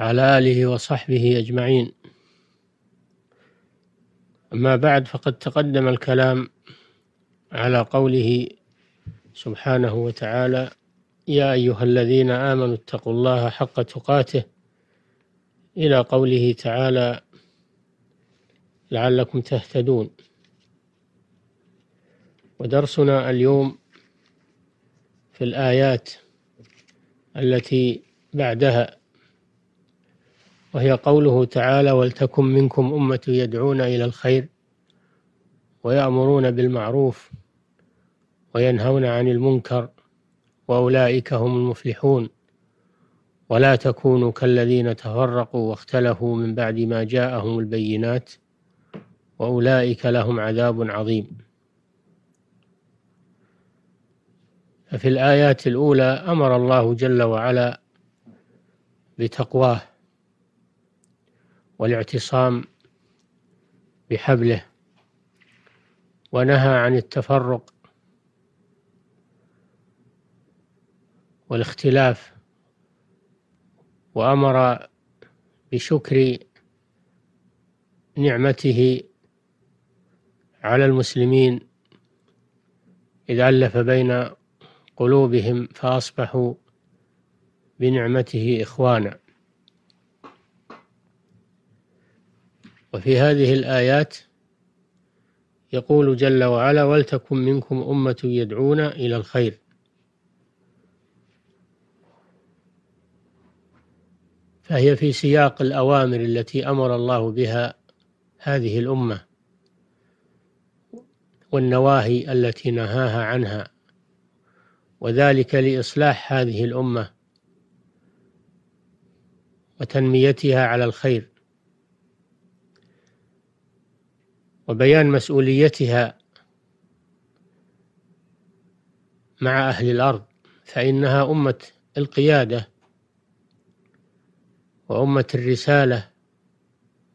وعلى آله وصحبه أجمعين أما بعد فقد تقدم الكلام على قوله سبحانه وتعالى يا أيها الذين آمنوا اتقوا الله حق تقاته إلى قوله تعالى لعلكم تهتدون ودرسنا اليوم في الآيات التي بعدها وهي قوله تعالى ولتكن منكم أمة يدعون إلى الخير ويأمرون بالمعروف وينهون عن المنكر وأولئك هم المفلحون ولا تكونوا كالذين تفرقوا واختلفوا من بعد ما جاءهم البينات وأولئك لهم عذاب عظيم ففي الآيات الأولى أمر الله جل وعلا بتقواه والاعتصام بحبله ونهى عن التفرق والاختلاف وأمر بشكر نعمته على المسلمين إذ ألف بين قلوبهم فأصبحوا بنعمته إخوانا وفي هذه الآيات يقول جل وعلا ولتكن منكم أمة يدعون إلى الخير فهي في سياق الأوامر التي أمر الله بها هذه الأمة والنواهي التي نهاها عنها وذلك لإصلاح هذه الأمة وتنميتها على الخير وبيان مسؤوليتها مع أهل الأرض فإنها أمة القيادة وأمة الرسالة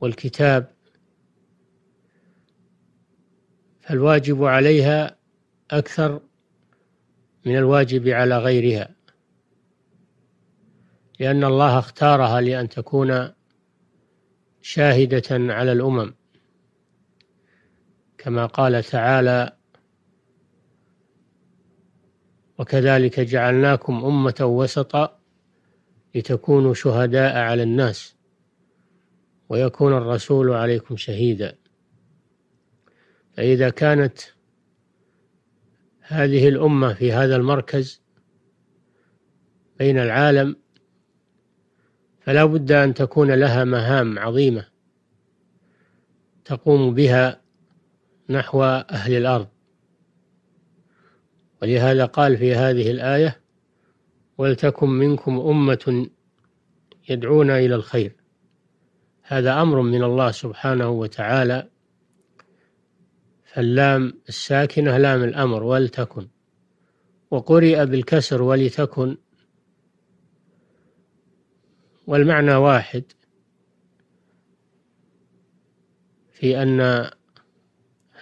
والكتاب فالواجب عليها أكثر من الواجب على غيرها لأن الله اختارها لأن تكون شاهدة على الأمم كما قال تعالى وكذلك جعلناكم أمة وسطا لتكونوا شهداء على الناس ويكون الرسول عليكم شهيدا فإذا كانت هذه الأمة في هذا المركز بين العالم فلا بد أن تكون لها مهام عظيمة تقوم بها نحو أهل الأرض ولهذا قال في هذه الآية ولتكن منكم أمة يدعون إلى الخير هذا أمر من الله سبحانه وتعالى فاللام الساكنة لام الأمر ولتكن وقرئ بالكسر ولتكن والمعنى واحد في أن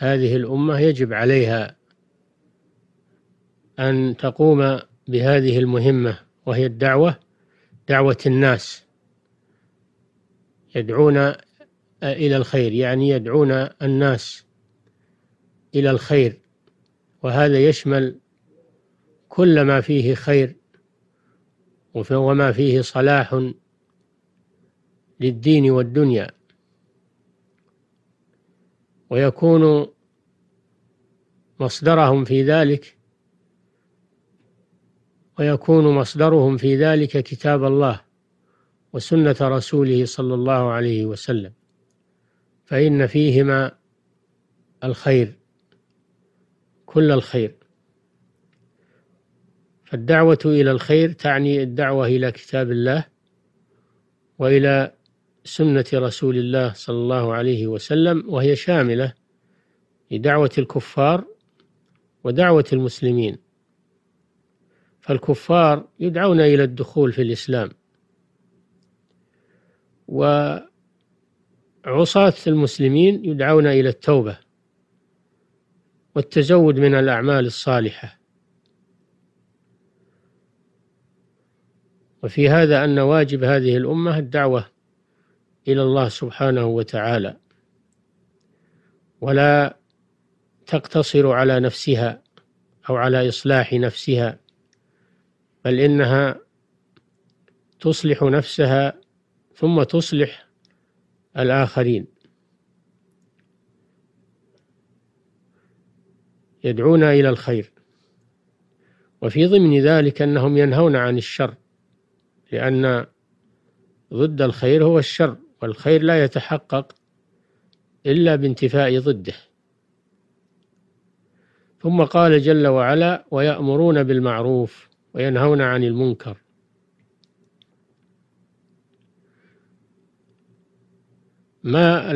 هذه الأمة يجب عليها أن تقوم بهذه المهمة وهي الدعوة دعوة الناس يدعون إلى الخير يعني يدعون الناس إلى الخير وهذا يشمل كل ما فيه خير وما فيه صلاح للدين والدنيا ويكون مصدرهم في ذلك ويكون مصدرهم في ذلك كتاب الله وسنة رسوله صلى الله عليه وسلم فإن فيهما الخير كل الخير فالدعوة إلى الخير تعني الدعوة إلى كتاب الله وإلى سنة رسول الله صلى الله عليه وسلم وهي شاملة لدعوة الكفار ودعوة المسلمين فالكفار يدعون إلى الدخول في الإسلام وعصاة المسلمين يدعون إلى التوبة والتزود من الأعمال الصالحة وفي هذا أن واجب هذه الأمة الدعوة إلى الله سبحانه وتعالى ولا تقتصر على نفسها أو على إصلاح نفسها بل إنها تصلح نفسها ثم تصلح الآخرين يدعون إلى الخير وفي ضمن ذلك أنهم ينهون عن الشر لأن ضد الخير هو الشر والخير لا يتحقق إلا بانتفاء ضده ثم قال جل وعلا ويأمرون بالمعروف وينهون عن المنكر ما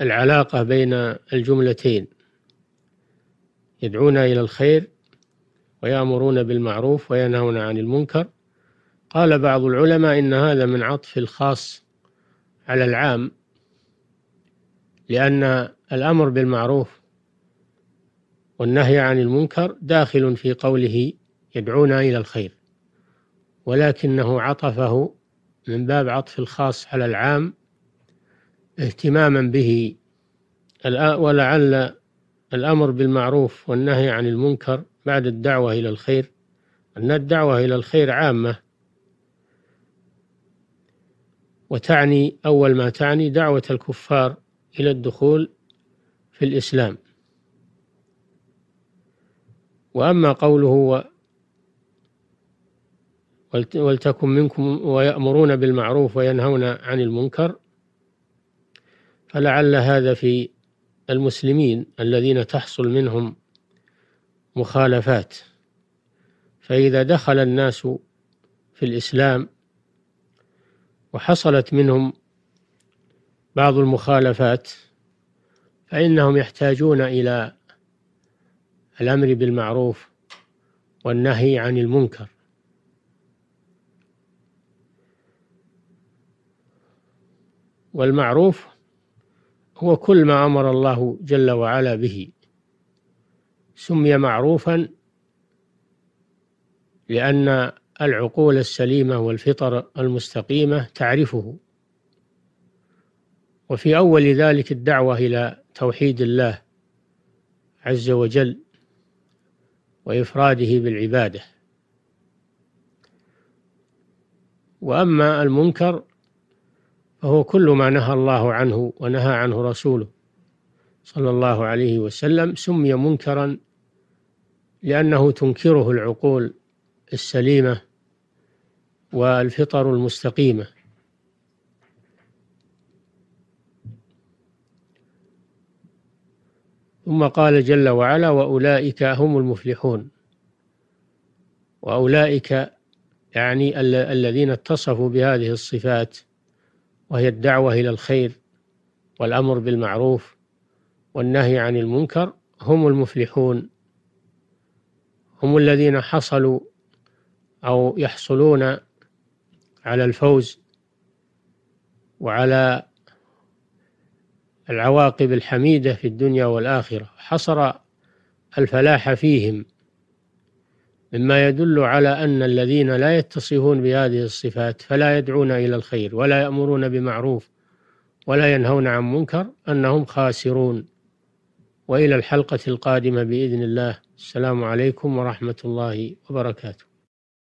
العلاقة بين الجملتين يدعون إلى الخير ويأمرون بالمعروف وينهون عن المنكر قال بعض العلماء إن هذا من عطف الخاص على العام لأن الأمر بالمعروف والنهي عن المنكر داخل في قوله يدعونا إلى الخير ولكنه عطفه من باب عطف الخاص على العام اهتماما به ولعل الأمر بالمعروف والنهي عن المنكر بعد الدعوة إلى الخير أن الدعوة إلى الخير عامة وتعني أول ما تعني دعوة الكفار إلى الدخول في الإسلام وأما قوله ولتكن منكم ويأمرون بالمعروف وينهون عن المنكر فلعل هذا في المسلمين الذين تحصل منهم مخالفات فإذا دخل الناس في الإسلام وحصلت منهم بعض المخالفات فإنهم يحتاجون إلى الأمر بالمعروف والنهي عن المنكر والمعروف هو كل ما أمر الله جل وعلا به سمي معروفا لأن العقول السليمة والفطر المستقيمة تعرفه وفي أول ذلك الدعوة إلى توحيد الله عز وجل وإفراده بالعبادة وأما المنكر فهو كل ما نهى الله عنه ونهى عنه رسوله صلى الله عليه وسلم سمي منكرا لأنه تنكره العقول السليمة والفطر المستقيمة ثم قال جل وعلا وأولئك هم المفلحون وأولئك يعني الذين اتصفوا بهذه الصفات وهي الدعوة إلى الخير والأمر بالمعروف والنهي عن المنكر هم المفلحون هم الذين حصلوا أو يحصلون على الفوز وعلى العواقب الحميدة في الدنيا والآخرة حصر الفلاح فيهم مما يدل على أن الذين لا يتصفون بهذه الصفات فلا يدعون إلى الخير ولا يأمرون بمعروف ولا ينهون عن منكر أنهم خاسرون وإلى الحلقة القادمة بإذن الله السلام عليكم ورحمة الله وبركاته